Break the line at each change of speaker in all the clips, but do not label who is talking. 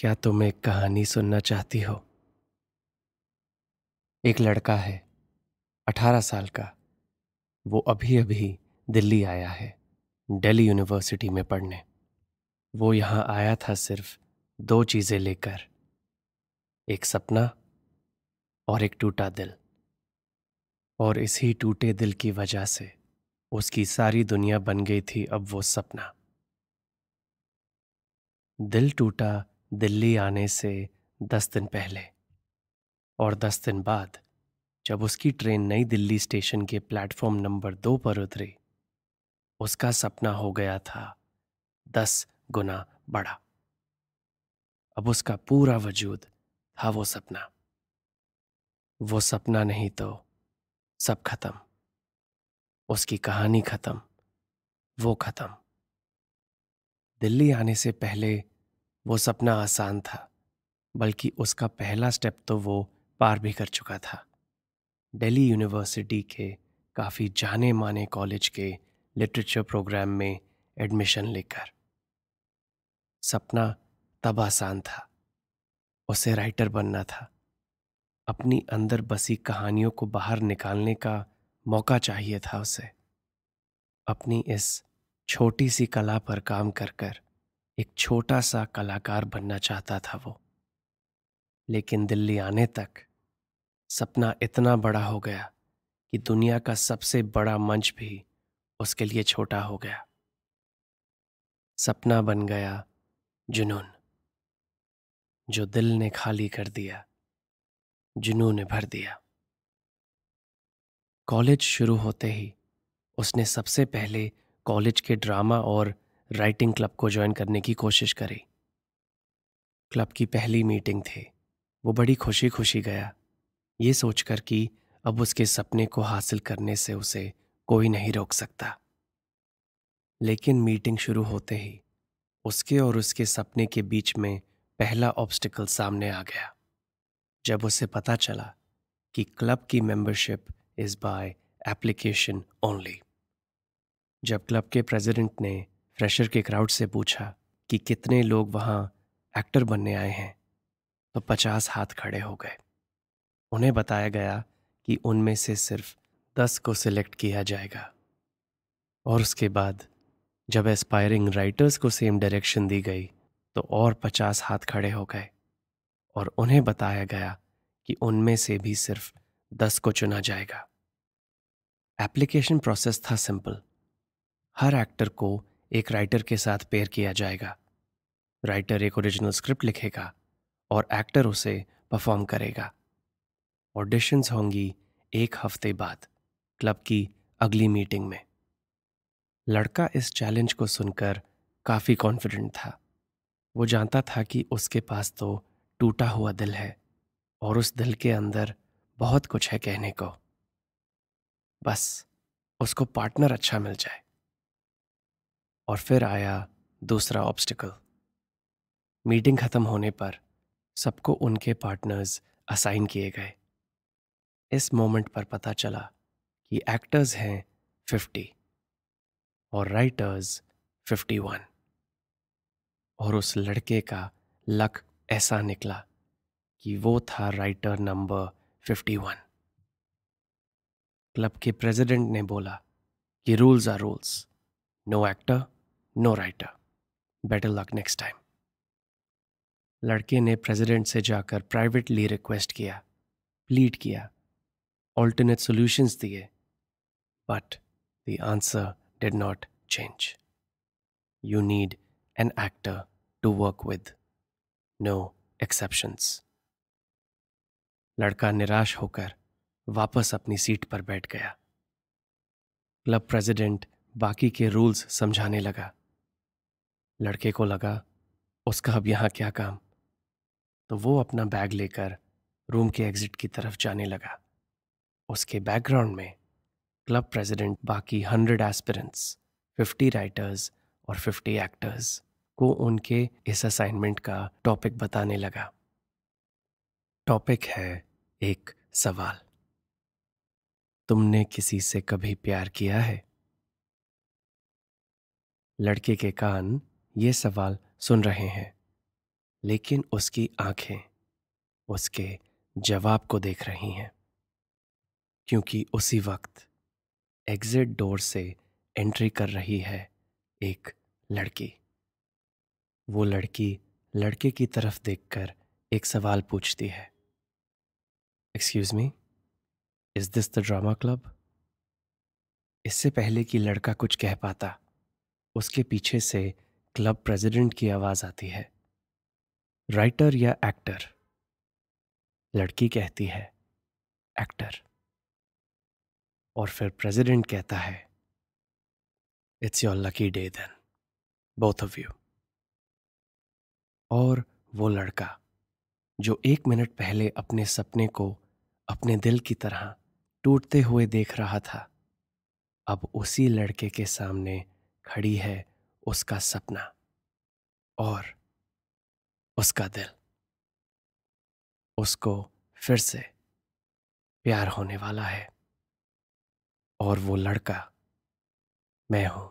क्या तुम एक कहानी सुनना चाहती हो एक लड़का है अठारह साल का वो अभी अभी दिल्ली आया है दिल्ली यूनिवर्सिटी में पढ़ने वो यहाँ आया था सिर्फ दो चीज़ें लेकर एक सपना और एक टूटा दिल और इसी टूटे दिल की वजह से उसकी सारी दुनिया बन गई थी अब वो सपना दिल टूटा दिल्ली आने से दस दिन पहले और दस दिन बाद जब उसकी ट्रेन नई दिल्ली स्टेशन के प्लेटफॉर्म नंबर दो पर उतरी उसका सपना हो गया था दस गुना बड़ा अब उसका पूरा वजूद था वो सपना वो सपना नहीं तो सब खत्म उसकी कहानी खत्म वो खत्म दिल्ली आने से पहले वो सपना आसान था बल्कि उसका पहला स्टेप तो वो पार भी कर चुका था दिल्ली यूनिवर्सिटी के काफ़ी जाने माने कॉलेज के लिटरेचर प्रोग्राम में एडमिशन लेकर सपना तब आसान था उसे राइटर बनना था अपनी अंदर बसी कहानियों को बाहर निकालने का मौका चाहिए था उसे अपनी इस छोटी सी कला पर काम कर कर एक छोटा सा कलाकार बनना चाहता था वो लेकिन दिल्ली आने तक सपना इतना बड़ा हो गया कि दुनिया का सबसे बड़ा मंच भी उसके लिए छोटा हो गया सपना बन गया जुनून जो दिल ने खाली कर दिया जुनू ने भर दिया कॉलेज शुरू होते ही उसने सबसे पहले कॉलेज के ड्रामा और राइटिंग क्लब को ज्वाइन करने की कोशिश करी क्लब की पहली मीटिंग थी वो बड़ी खुशी खुशी गया ये सोचकर कि अब उसके सपने को हासिल करने से उसे कोई नहीं रोक सकता लेकिन मीटिंग शुरू होते ही उसके और उसके सपने के बीच में पहला ऑब्स्टिकल सामने आ गया जब उसे पता चला कि क्लब की membership is by application only जब क्लब के प्रेसिडेंट ने प्रेशर के क्राउड से पूछा कि कितने लोग वहां एक्टर बनने आए हैं तो पचास हाथ खड़े हो गए उन्हें बताया गया कि उनमें से सिर्फ दस को सिलेक्ट किया जाएगा और उसके बाद जब एस्पायरिंग राइटर्स को सेम डायरेक्शन दी गई तो और पचास हाथ खड़े हो गए और उन्हें बताया गया कि उनमें से भी सिर्फ दस को चुना जाएगा एप्लीकेशन प्रोसेस था सिंपल हर एक्टर को एक राइटर के साथ पेयर किया जाएगा राइटर एक ओरिजिनल स्क्रिप्ट लिखेगा और एक्टर उसे परफॉर्म करेगा ऑडिशंस होंगी एक हफ्ते बाद क्लब की अगली मीटिंग में लड़का इस चैलेंज को सुनकर काफ़ी कॉन्फिडेंट था वो जानता था कि उसके पास तो टूटा हुआ दिल है और उस दिल के अंदर बहुत कुछ है कहने को बस उसको पार्टनर अच्छा मिल जाए और फिर आया दूसरा ऑब्स्टिकल मीटिंग ख़त्म होने पर सबको उनके पार्टनर्स असाइन किए गए इस मोमेंट पर पता चला कि एक्टर्स हैं फिफ्टी और राइटर्स फिफ्टी वन और उस लड़के का लक ऐसा निकला कि वो था writer number fifty one club के प्रेसिडेंट ने बोला कि rules are rules no actor no writer better luck next time लड़के ने प्रेसिडेंट से जाकर प्राइवेटली रिक्वेस्ट किया प्लीड किया ऑल्टरनेट सॉल्यूशंस दिए but the answer did not change you need an actor to work with no exceptions लड़का निराश होकर वापस अपनी सीट पर बैठ गया क्लब प्रेसिडेंट बाकी के रूल्स समझाने लगा लड़के को लगा उसका अब यहाँ क्या काम तो वो अपना बैग लेकर रूम के एग्जिट की तरफ जाने लगा उसके बैकग्राउंड में क्लब प्रेसिडेंट बाकी हंड्रेड एस्पिरेंट्स फिफ्टी राइटर्स और फिफ्टी एक्टर्स को उनके इस असाइनमेंट का टॉपिक बताने लगा टॉपिक है एक सवाल तुमने किसी से कभी प्यार किया है लड़के के कान ये सवाल सुन रहे हैं लेकिन उसकी आंखें उसके जवाब को देख रही हैं क्योंकि उसी वक्त एग्जिट डोर से एंट्री कर रही है एक लड़की वो लड़की लड़के की तरफ देखकर एक सवाल पूछती है excuse me is this the drama club इससे पहले कि लड़का कुछ कह पाता उसके पीछे से क्लब प्रेसिडेंट की आवाज आती है राइटर या एक्टर लड़की कहती है एक्टर और फिर प्रेसिडेंट कहता है it's your lucky day then both of you और वो लड़का जो एक मिनट पहले अपने सपने को अपने दिल की तरह टूटते हुए देख रहा था अब उसी लड़के के सामने खड़ी है उसका सपना और उसका दिल उसको फिर से प्यार होने वाला है और वो लड़का मैं हूं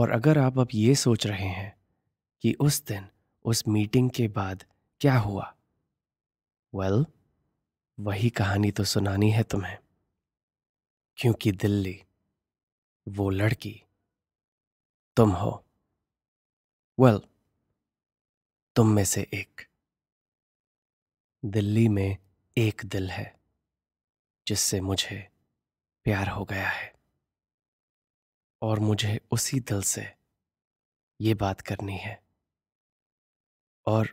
और अगर आप अब ये सोच रहे हैं कि उस दिन उस मीटिंग के बाद क्या हुआ वेल well, वही कहानी तो सुनानी है तुम्हें क्योंकि दिल्ली वो लड़की तुम हो वेल well, तुम में से एक दिल्ली में एक दिल है जिससे मुझे प्यार हो गया है और मुझे उसी दिल से ये बात करनी है और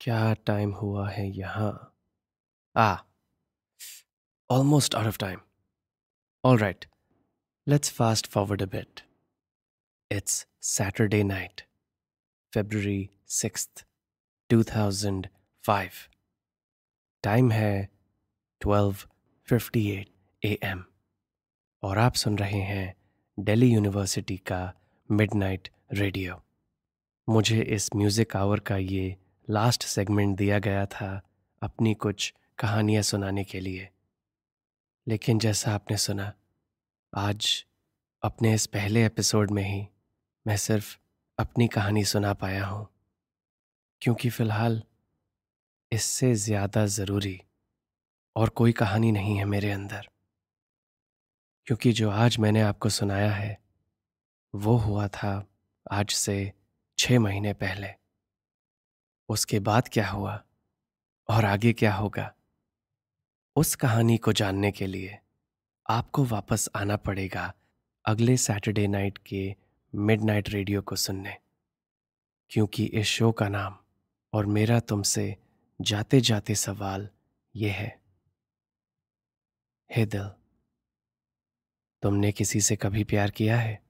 क्या टाइम हुआ है यहां आ almost out of time all right Let's fast forward a bit. It's Saturday night, February 6th, 2005. Time है 12:58 एम और आप सुन रहे हैं दिल्ली यूनिवर्सिटी का मिडनाइट रेडियो मुझे इस म्यूज़िक आवर का ये लास्ट सेगमेंट दिया गया था अपनी कुछ कहानियाँ सुनाने के लिए लेकिन जैसा आपने सुना आज अपने इस पहले एपिसोड में ही मैं सिर्फ अपनी कहानी सुना पाया हूँ क्योंकि फ़िलहाल इससे ज़्यादा ज़रूरी और कोई कहानी नहीं है मेरे अंदर क्योंकि जो आज मैंने आपको सुनाया है वो हुआ था आज से छः महीने पहले उसके बाद क्या हुआ और आगे क्या होगा उस कहानी को जानने के लिए आपको वापस आना पड़ेगा अगले सैटरडे नाइट के मिडनाइट रेडियो को सुनने क्योंकि इस शो का नाम और मेरा तुमसे जाते जाते सवाल यह है हे दिल तुमने किसी से कभी प्यार किया है